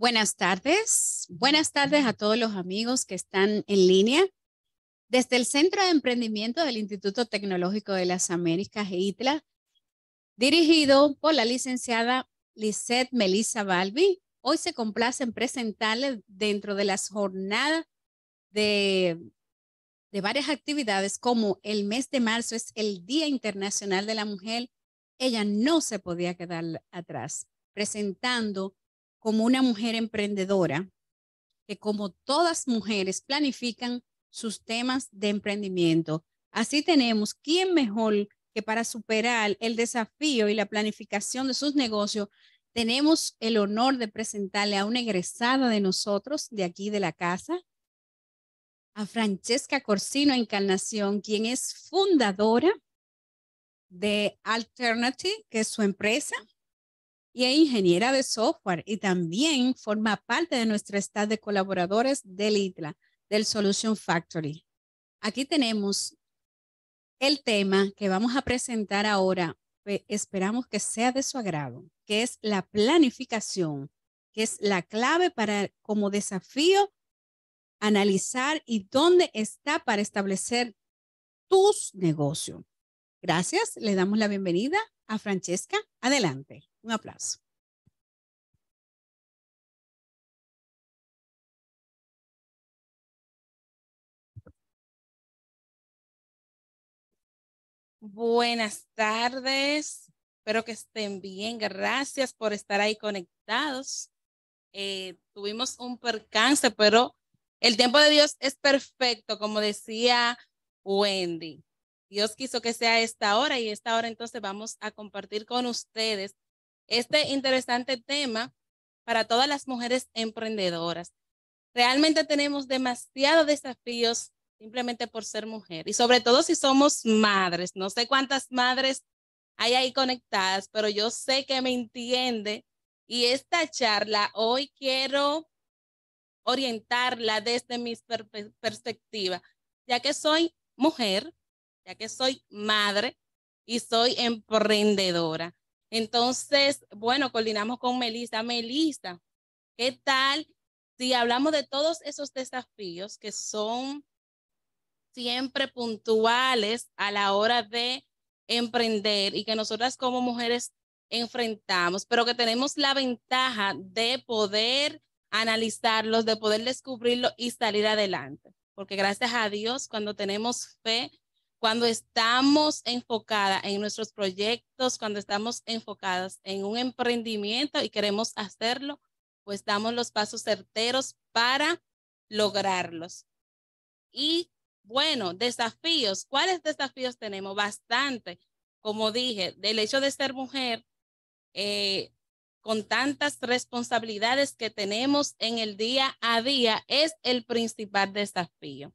Buenas tardes. Buenas tardes a todos los amigos que están en línea. Desde el Centro de Emprendimiento del Instituto Tecnológico de las Américas, e ITLA, dirigido por la licenciada Lisette Melissa Balbi, hoy se complace en presentarle dentro de las jornadas de varias actividades, como el mes de marzo es el Día Internacional de la Mujer, ella no se podía quedar atrás, presentando como una mujer emprendedora que como todas mujeres planifican sus temas de emprendimiento. Así tenemos, ¿quién mejor que para superar el desafío y la planificación de sus negocios? Tenemos el honor de presentarle a una egresada de nosotros, de aquí de la casa, a Francesca Corsino Encarnación, quien es fundadora de Alternative, que es su empresa, y es ingeniera de software y también forma parte de nuestro estado de colaboradores del ITLA, del Solution Factory. Aquí tenemos el tema que vamos a presentar ahora, esperamos que sea de su agrado, que es la planificación, que es la clave para como desafío analizar y dónde está para establecer tus negocios. Gracias, le damos la bienvenida a Francesca. Adelante. Un aplauso. Buenas tardes, espero que estén bien. Gracias por estar ahí conectados. Eh, tuvimos un percance, pero el tiempo de Dios es perfecto, como decía Wendy. Dios quiso que sea esta hora y esta hora entonces vamos a compartir con ustedes este interesante tema para todas las mujeres emprendedoras. Realmente tenemos demasiados desafíos simplemente por ser mujer y sobre todo si somos madres. No sé cuántas madres hay ahí conectadas, pero yo sé que me entiende y esta charla hoy quiero orientarla desde mi perspectiva, ya que soy mujer, ya que soy madre y soy emprendedora. Entonces, bueno, coordinamos con Melissa. Melissa, ¿qué tal si hablamos de todos esos desafíos que son siempre puntuales a la hora de emprender y que nosotras como mujeres enfrentamos, pero que tenemos la ventaja de poder analizarlos, de poder descubrirlo y salir adelante? Porque gracias a Dios, cuando tenemos fe, cuando estamos enfocadas en nuestros proyectos, cuando estamos enfocadas en un emprendimiento y queremos hacerlo, pues damos los pasos certeros para lograrlos. Y bueno, desafíos. ¿Cuáles desafíos tenemos? Bastante. Como dije, del hecho de ser mujer, eh, con tantas responsabilidades que tenemos en el día a día, es el principal desafío.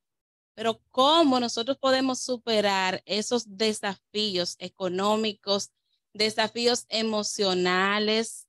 Pero ¿cómo nosotros podemos superar esos desafíos económicos, desafíos emocionales?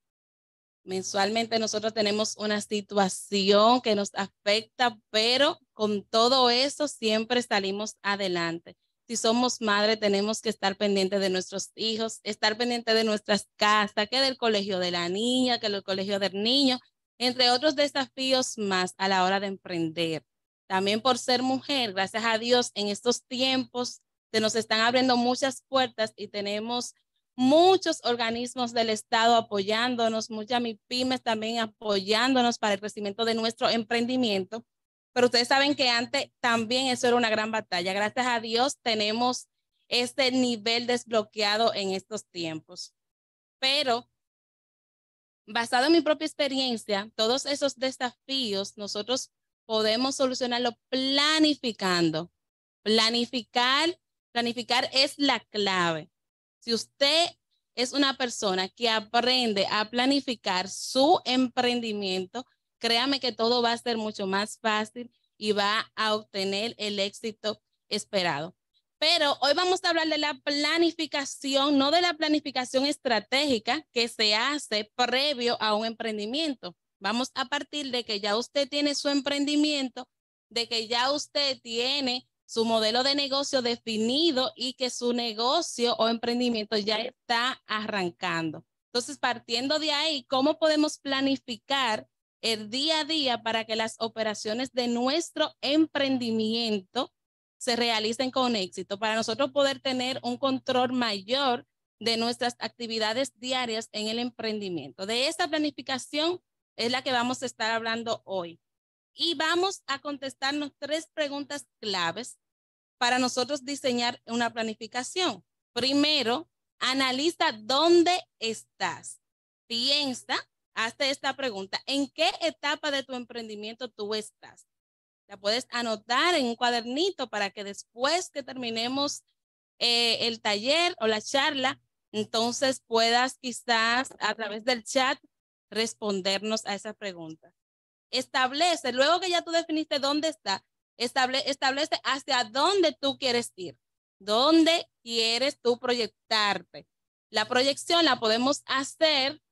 Mensualmente nosotros tenemos una situación que nos afecta, pero con todo eso siempre salimos adelante. Si somos madre, tenemos que estar pendiente de nuestros hijos, estar pendiente de nuestras casas, que del colegio de la niña, que del colegio del niño, entre otros desafíos más a la hora de emprender también por ser mujer, gracias a Dios, en estos tiempos se nos están abriendo muchas puertas y tenemos muchos organismos del Estado apoyándonos, muchas MIPIMES también apoyándonos para el crecimiento de nuestro emprendimiento. Pero ustedes saben que antes también eso era una gran batalla. Gracias a Dios tenemos este nivel desbloqueado en estos tiempos. Pero basado en mi propia experiencia, todos esos desafíos nosotros podemos solucionarlo planificando. Planificar, planificar es la clave. Si usted es una persona que aprende a planificar su emprendimiento, créame que todo va a ser mucho más fácil y va a obtener el éxito esperado. Pero hoy vamos a hablar de la planificación, no de la planificación estratégica que se hace previo a un emprendimiento, Vamos a partir de que ya usted tiene su emprendimiento, de que ya usted tiene su modelo de negocio definido y que su negocio o emprendimiento ya está arrancando. Entonces, partiendo de ahí, ¿cómo podemos planificar el día a día para que las operaciones de nuestro emprendimiento se realicen con éxito? Para nosotros poder tener un control mayor de nuestras actividades diarias en el emprendimiento. De esta planificación es la que vamos a estar hablando hoy. Y vamos a contestarnos tres preguntas claves para nosotros diseñar una planificación. Primero, analiza dónde estás. Piensa, hasta esta pregunta, ¿en qué etapa de tu emprendimiento tú estás? La puedes anotar en un cuadernito para que después que terminemos eh, el taller o la charla, entonces puedas quizás a través del chat respondernos a esa pregunta. Establece, luego que ya tú definiste dónde está, estable, establece hacia dónde tú quieres ir, dónde quieres tú proyectarte. La proyección la podemos hacer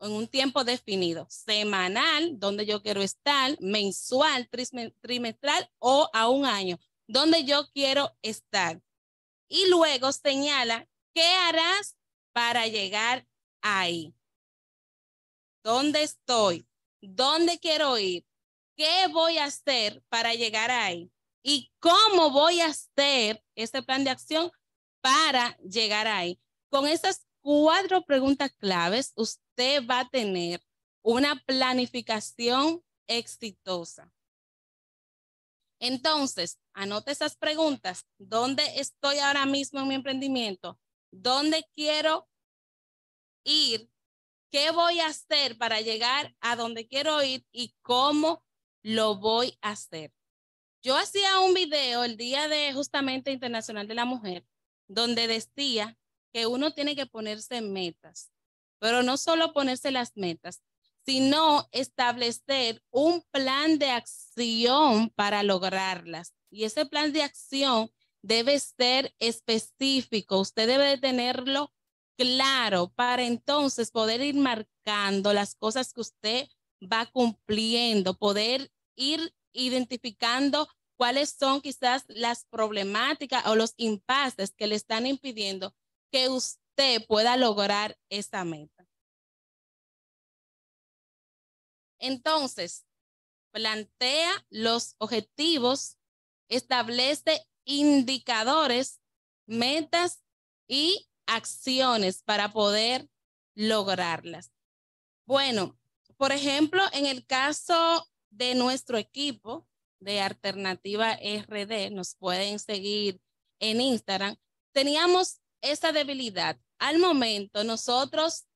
en un tiempo definido, semanal, donde yo quiero estar, mensual, trimestral o a un año, donde yo quiero estar. Y luego señala qué harás para llegar ahí dónde estoy, dónde quiero ir, qué voy a hacer para llegar ahí y cómo voy a hacer este plan de acción para llegar ahí. Con esas cuatro preguntas claves, usted va a tener una planificación exitosa. Entonces, anote esas preguntas. ¿Dónde estoy ahora mismo en mi emprendimiento? ¿Dónde quiero ir ¿Qué voy a hacer para llegar a donde quiero ir y cómo lo voy a hacer? Yo hacía un video el día de justamente Internacional de la Mujer, donde decía que uno tiene que ponerse metas, pero no solo ponerse las metas, sino establecer un plan de acción para lograrlas. Y ese plan de acción debe ser específico, usted debe tenerlo claro para entonces poder ir marcando las cosas que usted va cumpliendo, poder ir identificando cuáles son quizás las problemáticas o los impasses que le están impidiendo que usted pueda lograr esa meta. Entonces, plantea los objetivos, establece indicadores, metas y acciones para poder lograrlas. Bueno, por ejemplo, en el caso de nuestro equipo de Alternativa RD, nos pueden seguir en Instagram, teníamos esa debilidad. Al momento nosotros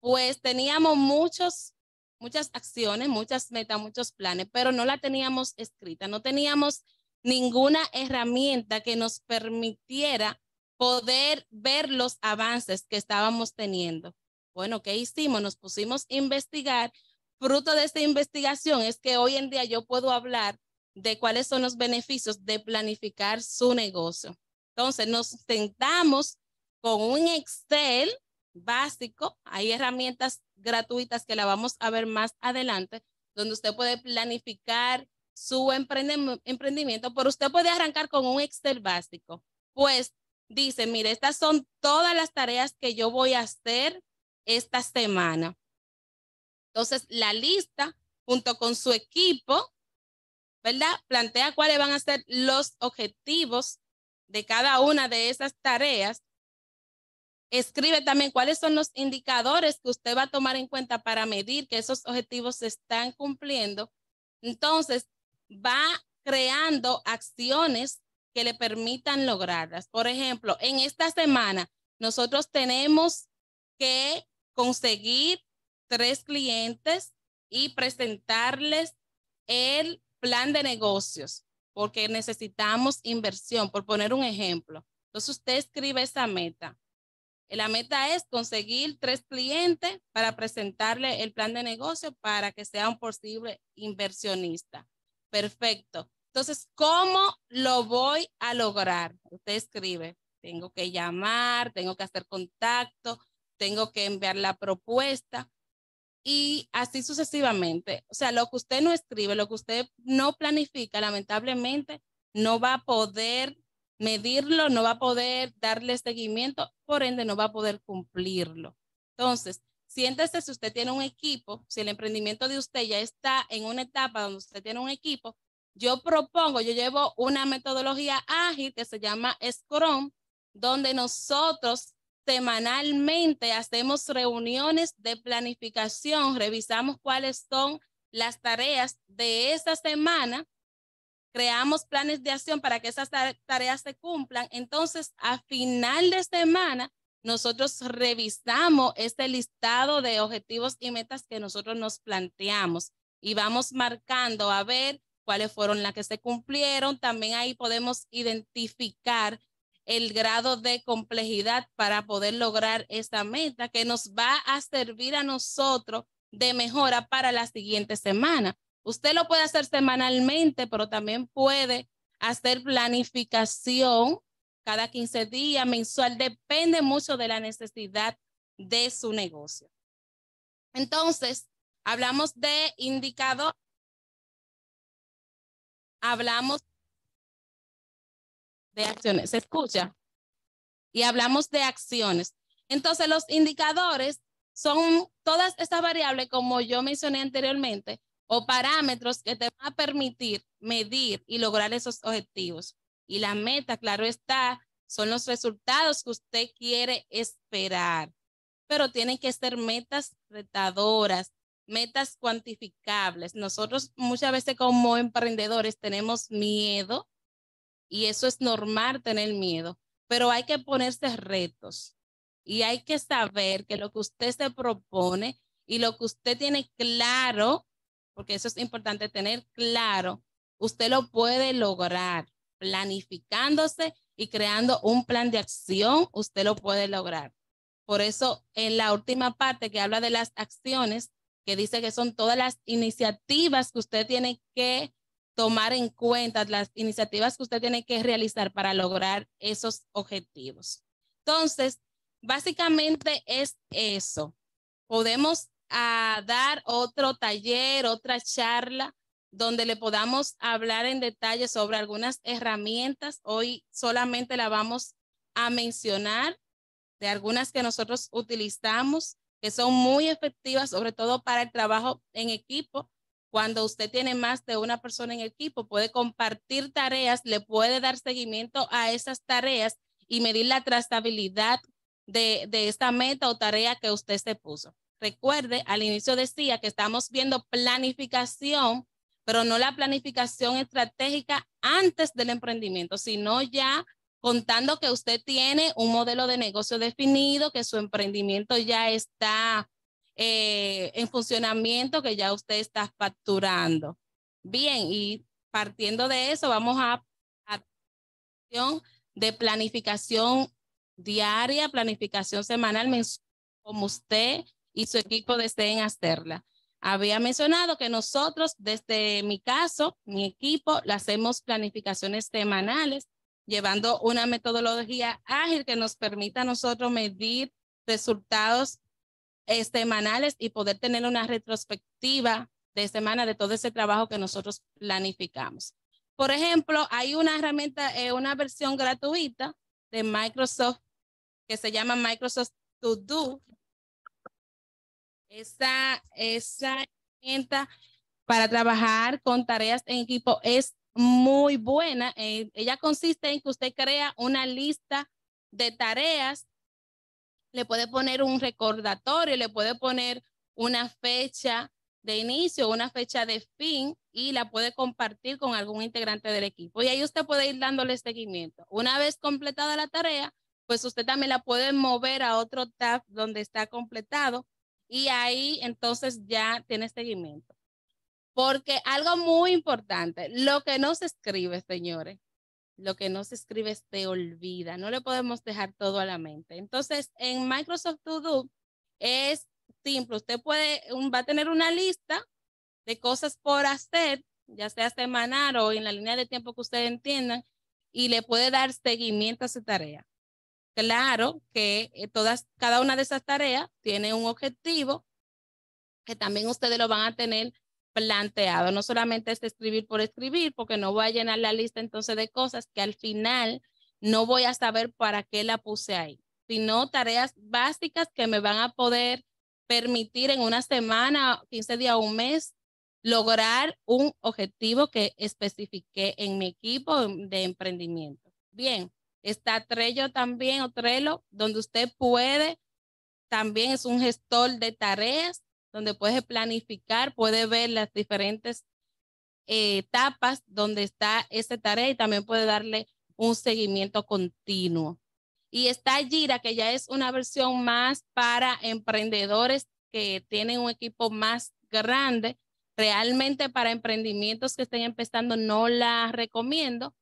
pues teníamos muchos, muchas acciones, muchas metas, muchos planes, pero no la teníamos escrita, no teníamos ninguna herramienta que nos permitiera poder ver los avances que estábamos teniendo. Bueno, ¿qué hicimos? Nos pusimos a investigar. Fruto de esta investigación es que hoy en día yo puedo hablar de cuáles son los beneficios de planificar su negocio. Entonces, nos sentamos con un Excel básico. Hay herramientas gratuitas que la vamos a ver más adelante, donde usted puede planificar su emprendimiento, pero usted puede arrancar con un Excel básico. Pues dice, mire, estas son todas las tareas que yo voy a hacer esta semana. Entonces, la lista, junto con su equipo, ¿verdad? Plantea cuáles van a ser los objetivos de cada una de esas tareas. Escribe también cuáles son los indicadores que usted va a tomar en cuenta para medir que esos objetivos se están cumpliendo. Entonces, va creando acciones que le permitan lograrlas. Por ejemplo, en esta semana nosotros tenemos que conseguir tres clientes y presentarles el plan de negocios, porque necesitamos inversión, por poner un ejemplo. Entonces usted escribe esa meta. La meta es conseguir tres clientes para presentarle el plan de negocio para que sea un posible inversionista. Perfecto. Entonces, ¿cómo lo voy a lograr? Usted escribe, tengo que llamar, tengo que hacer contacto, tengo que enviar la propuesta y así sucesivamente. O sea, lo que usted no escribe, lo que usted no planifica, lamentablemente, no va a poder medirlo, no va a poder darle seguimiento, por ende no va a poder cumplirlo. Entonces, siéntese si usted tiene un equipo, si el emprendimiento de usted ya está en una etapa donde usted tiene un equipo, yo propongo, yo llevo una metodología ágil que se llama Scrum, donde nosotros semanalmente hacemos reuniones de planificación, revisamos cuáles son las tareas de esa semana, creamos planes de acción para que esas tareas se cumplan. Entonces, a final de semana, nosotros revisamos este listado de objetivos y metas que nosotros nos planteamos y vamos marcando a ver cuáles fueron las que se cumplieron. También ahí podemos identificar el grado de complejidad para poder lograr esta meta que nos va a servir a nosotros de mejora para la siguiente semana. Usted lo puede hacer semanalmente, pero también puede hacer planificación cada 15 días, mensual, depende mucho de la necesidad de su negocio. Entonces, hablamos de indicador, hablamos de acciones, ¿se escucha? Y hablamos de acciones. Entonces, los indicadores son todas estas variables, como yo mencioné anteriormente, o parámetros que te van a permitir medir y lograr esos objetivos. Y la meta, claro está, son los resultados que usted quiere esperar, pero tienen que ser metas retadoras, metas cuantificables. Nosotros muchas veces como emprendedores tenemos miedo y eso es normal tener miedo, pero hay que ponerse retos y hay que saber que lo que usted se propone y lo que usted tiene claro, porque eso es importante tener claro, usted lo puede lograr planificándose y creando un plan de acción, usted lo puede lograr. Por eso en la última parte que habla de las acciones, que dice que son todas las iniciativas que usted tiene que tomar en cuenta, las iniciativas que usted tiene que realizar para lograr esos objetivos. Entonces, básicamente es eso. Podemos ah, dar otro taller, otra charla, donde le podamos hablar en detalle sobre algunas herramientas. Hoy solamente la vamos a mencionar de algunas que nosotros utilizamos que son muy efectivas, sobre todo para el trabajo en equipo. Cuando usted tiene más de una persona en equipo, puede compartir tareas, le puede dar seguimiento a esas tareas y medir la trazabilidad de, de esta meta o tarea que usted se puso. Recuerde, al inicio decía que estamos viendo planificación, pero no la planificación estratégica antes del emprendimiento, sino ya contando que usted tiene un modelo de negocio definido, que su emprendimiento ya está eh, en funcionamiento, que ya usted está facturando. Bien, y partiendo de eso, vamos a, la de planificación diaria, planificación semanal, como usted y su equipo deseen hacerla. Había mencionado que nosotros, desde mi caso, mi equipo, le hacemos planificaciones semanales llevando una metodología ágil que nos permita a nosotros medir resultados este, semanales y poder tener una retrospectiva de semana de todo ese trabajo que nosotros planificamos. Por ejemplo, hay una herramienta, eh, una versión gratuita de Microsoft que se llama Microsoft To Do. Esa, esa herramienta para trabajar con tareas en equipo es muy buena. Eh, ella consiste en que usted crea una lista de tareas, le puede poner un recordatorio, le puede poner una fecha de inicio, una fecha de fin y la puede compartir con algún integrante del equipo. Y ahí usted puede ir dándole seguimiento. Una vez completada la tarea, pues usted también la puede mover a otro tab donde está completado y ahí entonces ya tiene seguimiento. Porque algo muy importante, lo que no se escribe, señores, lo que no se escribe se olvida, no le podemos dejar todo a la mente. Entonces, en Microsoft To Do es simple, usted puede, va a tener una lista de cosas por hacer, ya sea semanal o en la línea de tiempo que ustedes entiendan, y le puede dar seguimiento a su tarea. Claro que eh, todas, cada una de esas tareas tiene un objetivo que también ustedes lo van a tener planteado. No solamente es escribir por escribir, porque no voy a llenar la lista entonces de cosas que al final no voy a saber para qué la puse ahí, sino tareas básicas que me van a poder permitir en una semana, 15 días, un mes, lograr un objetivo que especifiqué en mi equipo de emprendimiento. Bien, está Trello también o Trello, donde usted puede, también es un gestor de tareas donde puedes planificar, puedes ver las diferentes eh, etapas donde está esa tarea y también puede darle un seguimiento continuo. Y está Gira, que ya es una versión más para emprendedores que tienen un equipo más grande. Realmente para emprendimientos que estén empezando no la recomiendo.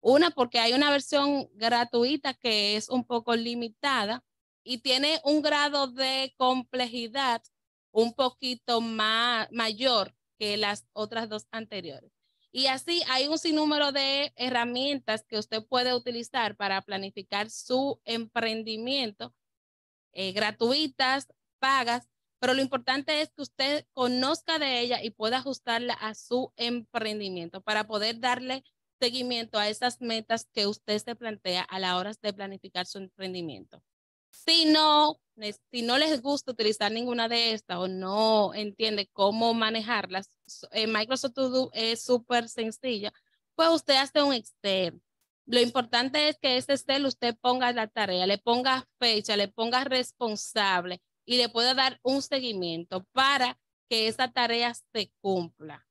Una, porque hay una versión gratuita que es un poco limitada y tiene un grado de complejidad un poquito más mayor que las otras dos anteriores. Y así hay un sinnúmero de herramientas que usted puede utilizar para planificar su emprendimiento, eh, gratuitas, pagas, pero lo importante es que usted conozca de ella y pueda ajustarla a su emprendimiento para poder darle seguimiento a esas metas que usted se plantea a la hora de planificar su emprendimiento. Si no, si no les gusta utilizar ninguna de estas o no entiende cómo manejarlas, eh, Microsoft To Do es súper sencilla, pues usted hace un Excel. Lo importante es que ese Excel usted ponga la tarea, le ponga fecha, le ponga responsable y le pueda dar un seguimiento para que esa tarea se cumpla.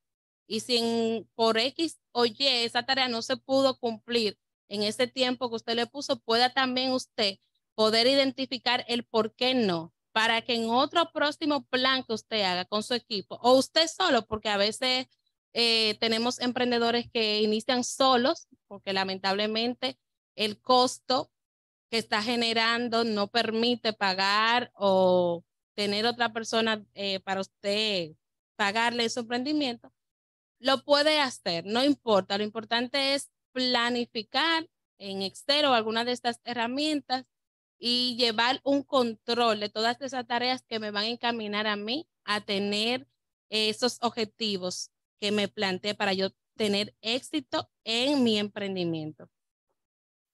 Y si por X o Y esa tarea no se pudo cumplir en ese tiempo que usted le puso, pueda también usted poder identificar el por qué no, para que en otro próximo plan que usted haga con su equipo o usted solo, porque a veces eh, tenemos emprendedores que inician solos, porque lamentablemente el costo que está generando no permite pagar o tener otra persona eh, para usted pagarle su emprendimiento, lo puede hacer, no importa. Lo importante es planificar en Excel alguna de estas herramientas y llevar un control de todas esas tareas que me van a encaminar a mí a tener esos objetivos que me planteé para yo tener éxito en mi emprendimiento.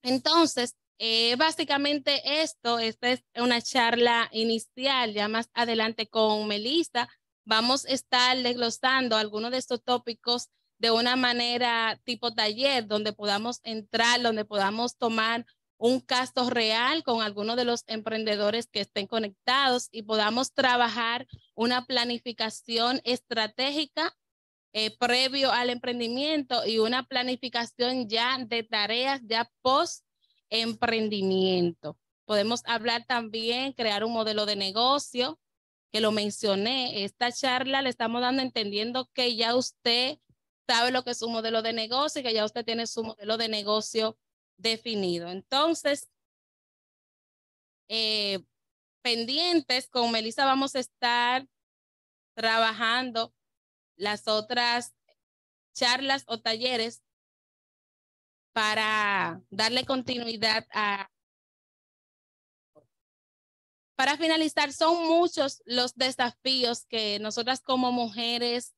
Entonces, eh, básicamente esto, esta es una charla inicial, ya más adelante con Melissa vamos a estar desglosando algunos de estos tópicos de una manera tipo taller, donde podamos entrar, donde podamos tomar un caso real con algunos de los emprendedores que estén conectados y podamos trabajar una planificación estratégica eh, previo al emprendimiento y una planificación ya de tareas ya post emprendimiento. Podemos hablar también, crear un modelo de negocio, que lo mencioné, esta charla le estamos dando entendiendo que ya usted sabe lo que es un modelo de negocio, y que ya usted tiene su modelo de negocio definido. Entonces, eh, pendientes, con Melissa vamos a estar trabajando las otras charlas o talleres para darle continuidad a... Para finalizar, son muchos los desafíos que nosotras como mujeres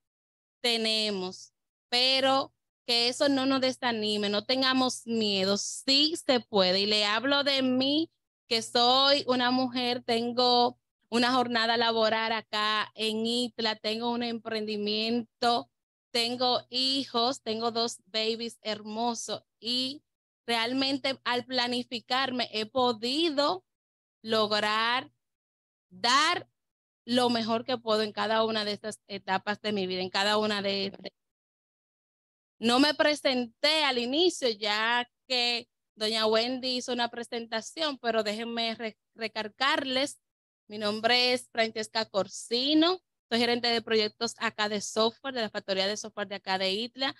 tenemos, pero que eso no nos desanime, no tengamos miedo, sí se puede. Y le hablo de mí, que soy una mujer, tengo una jornada laboral acá en Itla, tengo un emprendimiento, tengo hijos, tengo dos babies hermosos y realmente al planificarme he podido lograr dar lo mejor que puedo en cada una de estas etapas de mi vida, en cada una de, no me presenté al inicio, ya que doña Wendy hizo una presentación, pero déjenme recargarles. Mi nombre es Francesca Corsino, soy gerente de proyectos acá de software, de la factoría de software de acá de Itla.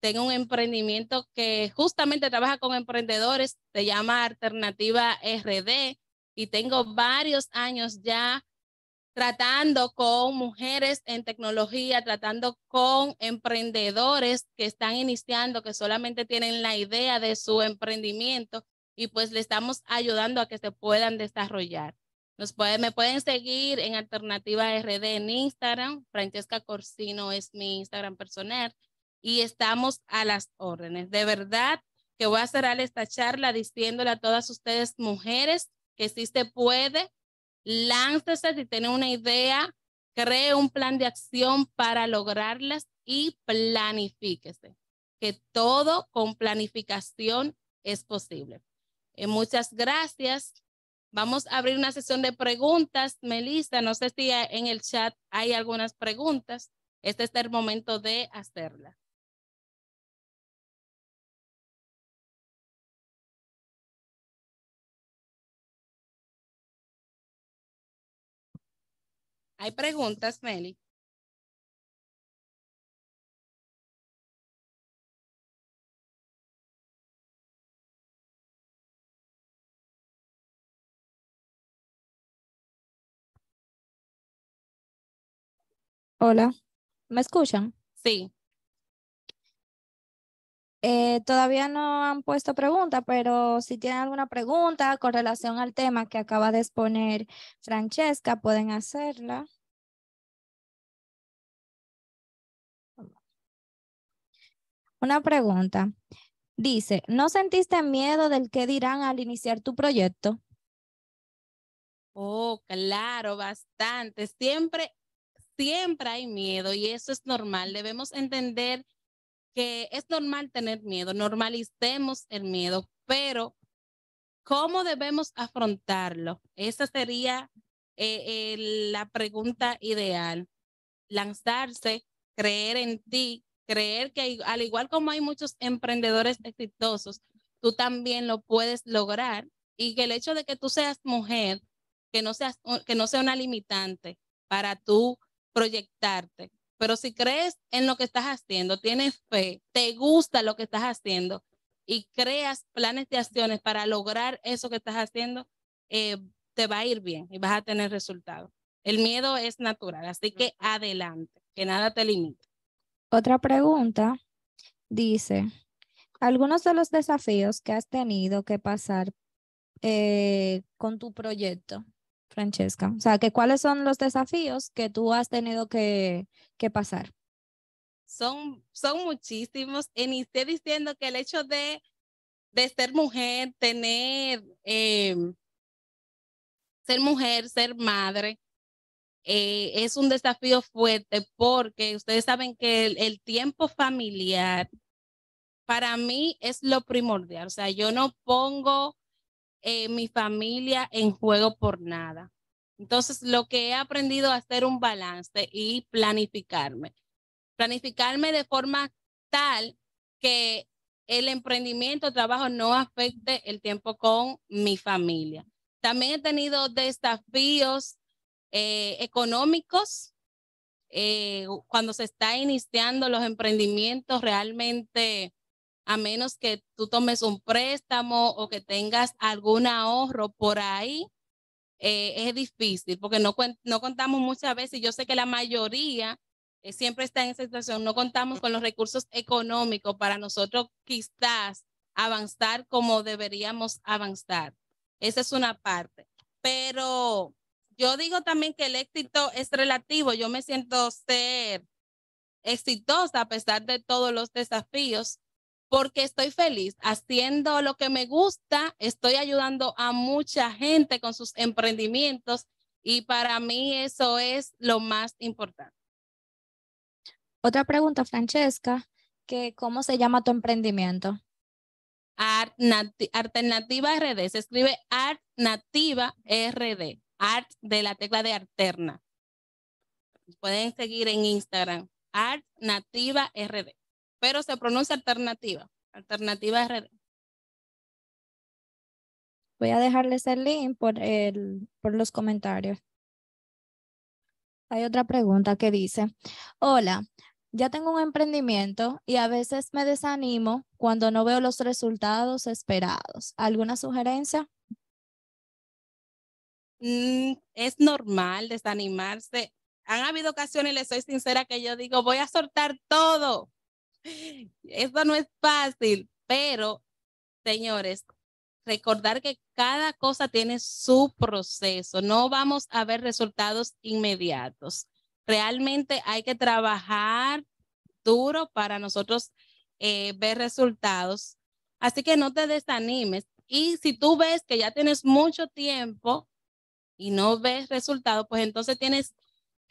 Tengo un emprendimiento que justamente trabaja con emprendedores, se llama Alternativa RD y tengo varios años ya tratando con mujeres en tecnología, tratando con emprendedores que están iniciando, que solamente tienen la idea de su emprendimiento y pues le estamos ayudando a que se puedan desarrollar. Nos pueden me pueden seguir en Alternativa RD en Instagram. Francesca Corsino es mi Instagram personal y estamos a las órdenes. De verdad que voy a cerrar esta charla diciéndole a todas ustedes mujeres que si se puede, Láncese si tiene una idea, cree un plan de acción para lograrlas y planifíquese, que todo con planificación es posible. Eh, muchas gracias. Vamos a abrir una sesión de preguntas, Melissa. No sé si en el chat hay algunas preguntas. Este es el momento de hacerlas. ¿Hay preguntas, Meli? Hola, ¿me escuchan? Sí. Eh, todavía no han puesto pregunta, pero si tienen alguna pregunta con relación al tema que acaba de exponer Francesca, pueden hacerla. Una pregunta. Dice, ¿no sentiste miedo del que dirán al iniciar tu proyecto? Oh, claro, bastante. Siempre, siempre hay miedo y eso es normal. Debemos entender que es normal tener miedo, normalicemos el miedo, pero ¿cómo debemos afrontarlo? Esa sería eh, la pregunta ideal. Lanzarse, creer en ti, creer que al igual como hay muchos emprendedores exitosos, tú también lo puedes lograr y que el hecho de que tú seas mujer, que no, seas, que no sea una limitante para tú proyectarte, pero si crees en lo que estás haciendo, tienes fe, te gusta lo que estás haciendo y creas planes de acciones para lograr eso que estás haciendo, eh, te va a ir bien y vas a tener resultados. El miedo es natural, así que adelante, que nada te limite. Otra pregunta dice, algunos de los desafíos que has tenido que pasar eh, con tu proyecto. Francesca? O sea, que cuáles son los desafíos que tú has tenido que, que pasar. Son, son muchísimos. Inicié diciendo que el hecho de, de ser mujer, tener, em, ser mujer, ser madre, eh, es un desafío fuerte porque ustedes saben que el tiempo familiar para mí es lo primordial. O sea, yo no pongo eh, mi familia en juego por nada. Entonces, lo que he aprendido a hacer un balance y planificarme. Planificarme de forma tal que el emprendimiento, trabajo no afecte el tiempo con mi familia. También he tenido desafíos eh, económicos. Eh, cuando se está iniciando los emprendimientos, realmente a menos que tú tomes un préstamo o que tengas algún ahorro por ahí, eh, es difícil porque no, no contamos muchas veces, yo sé que la mayoría eh, siempre está en esa situación, no contamos con los recursos económicos para nosotros quizás avanzar como deberíamos avanzar. Esa es una parte. Pero yo digo también que el éxito es relativo. Yo me siento ser exitosa a pesar de todos los desafíos porque estoy feliz haciendo lo que me gusta, estoy ayudando a mucha gente con sus emprendimientos y para mí eso es lo más importante. Otra pregunta, Francesca, que ¿cómo se llama tu emprendimiento? Art Alternativa RD, se escribe Art Nativa RD, Art de la tecla de alterna. Pueden seguir en Instagram, Art Nativa RD pero se pronuncia alternativa. Alternativa RD. Voy a dejarles el link por, los comentarios. Hay otra pregunta que dice, hola, ya tengo un emprendimiento y a veces me desanimo cuando no veo los resultados esperados. ¿Alguna sugerencia? Mm, es normal desanimarse. Han habido ocasiones, les soy sincera, que yo digo, voy a soltar todo, eso no es fácil, pero señores, recordar que cada cosa tiene su proceso. No vamos a ver resultados inmediatos. Realmente hay que trabajar duro para nosotros eh, ver resultados. Así que no te desanimes. Y si tú ves que ya tienes mucho tiempo y no ves resultados, pues entonces tienes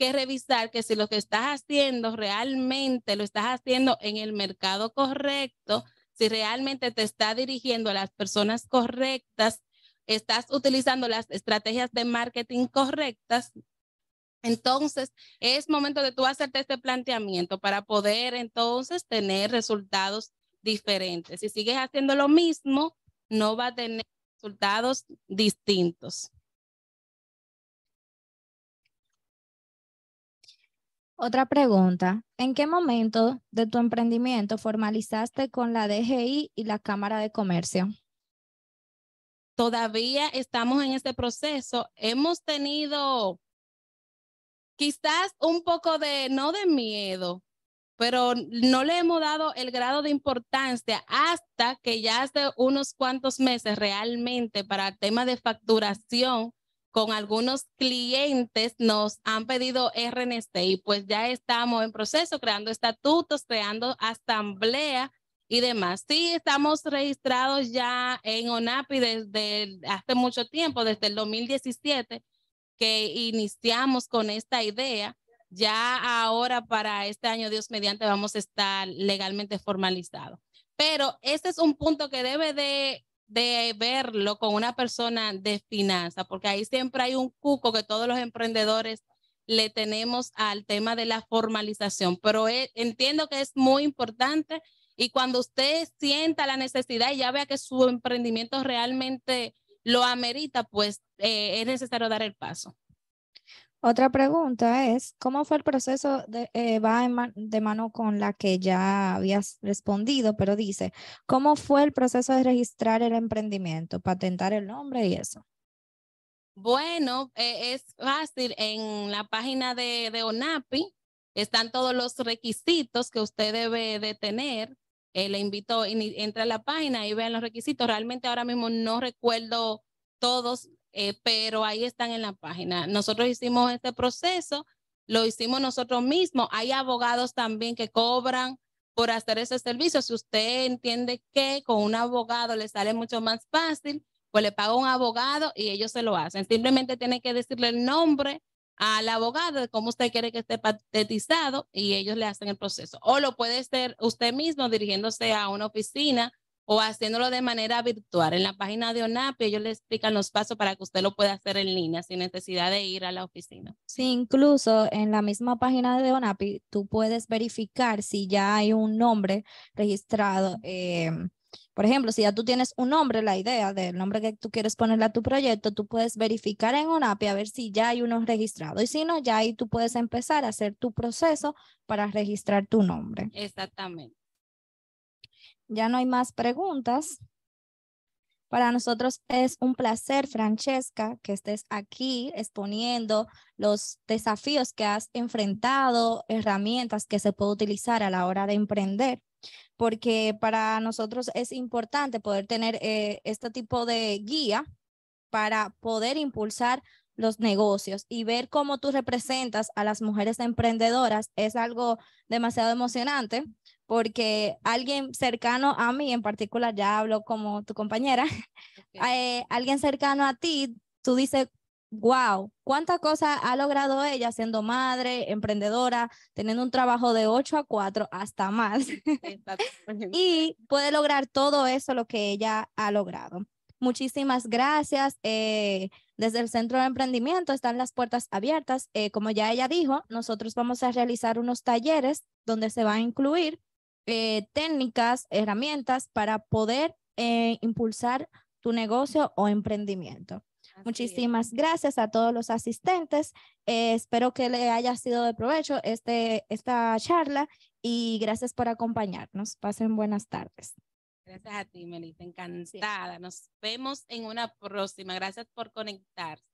que revisar que si lo que estás haciendo realmente lo estás haciendo en el mercado correcto, si realmente te está dirigiendo a las personas correctas, estás utilizando las estrategias de marketing correctas. Entonces, es momento de tú hacerte este planteamiento para poder entonces tener resultados diferentes. Si sigues haciendo lo mismo, no va a tener resultados distintos. Otra pregunta, ¿en qué momento de tu emprendimiento formalizaste con la DGI y la Cámara de Comercio? Todavía estamos en este proceso. Hemos tenido quizás un poco de, no de miedo, pero no le hemos dado el grado de importancia hasta que ya hace unos cuantos meses realmente para el tema de facturación con algunos clientes nos han pedido rnc y pues ya estamos en proceso creando estatutos, creando asamblea y demás. Sí, estamos registrados ya en ONAPI desde hace mucho tiempo, desde el 2017, que iniciamos con esta idea. Ya ahora para este año, Dios mediante, vamos a estar legalmente formalizado. Pero este es un punto que debe de de verlo con una persona de finanza, porque ahí siempre hay un cuco que todos los emprendedores le tenemos al tema de la formalización, pero e, entiendo que es muy importante y cuando usted sienta la necesidad y ya vea que su emprendimiento realmente lo amerita, pues eh, es necesario dar el paso. Otra pregunta es, ¿cómo fue el proceso? De, eh, va de mano con la que ya habías respondido, pero dice, ¿cómo fue el proceso de registrar el emprendimiento, patentar el nombre y eso? Bueno, eh, es fácil. En la página de, ONAPI están todos los requisitos que usted debe de tener. Eh, le invito, entra a la página y vean los requisitos. Realmente ahora mismo no recuerdo todos eh, pero ahí están en la página. Nosotros hicimos este proceso, lo hicimos nosotros mismos. Hay abogados también que cobran por hacer ese servicio. Si usted entiende que con un abogado le sale mucho más fácil, pues le paga un abogado y ellos se lo hacen. Simplemente tiene que decirle el nombre al abogado de cómo usted quiere que esté patetizado y ellos le hacen el proceso. O lo puede hacer usted mismo dirigiéndose a una oficina o haciéndolo de manera virtual. En la página de ONAPI ellos le explican los pasos para que usted lo pueda hacer en línea sin necesidad de ir a la oficina. Sí, incluso en la misma página de ONAPI tú puedes verificar si ya hay un nombre registrado. Eh, por ejemplo, si ya tú tienes un nombre, la idea del nombre que tú quieres ponerle a tu proyecto, tú puedes verificar en ONAPI a ver si ya hay uno registrado. Y si no, ya ahí tú puedes empezar a hacer tu proceso para registrar tu nombre. Exactamente ya no hay más preguntas. Para nosotros es un placer, Francesca, que estés aquí exponiendo los desafíos que has enfrentado, herramientas que se puede utilizar a la hora de emprender, porque para nosotros es importante poder tener eh, este tipo de guía para poder impulsar los negocios y ver cómo tú representas a las mujeres emprendedoras es algo demasiado emocionante porque alguien cercano a mí, en particular ya hablo como tu compañera, eh, alguien cercano a ti, tú dices, wow, cuántas cosas ha logrado ella siendo madre, emprendedora, teniendo un trabajo de 8 a 4 hasta más. y puede lograr todo eso lo que ella ha logrado. Muchísimas gracias. Eh, desde el Centro de Emprendimiento están las puertas abiertas. Eh, como ya ella dijo, nosotros vamos a realizar unos talleres donde se va a incluir eh, técnicas, herramientas para poder eh, impulsar tu negocio o emprendimiento. Muchísimas gracias a todos los asistentes. Eh, espero que le haya sido de provecho este, esta charla y gracias por acompañarnos. Pasen buenas tardes. Gracias a ti, Melita. Encantada. Nos vemos en una próxima. Gracias por conectarse.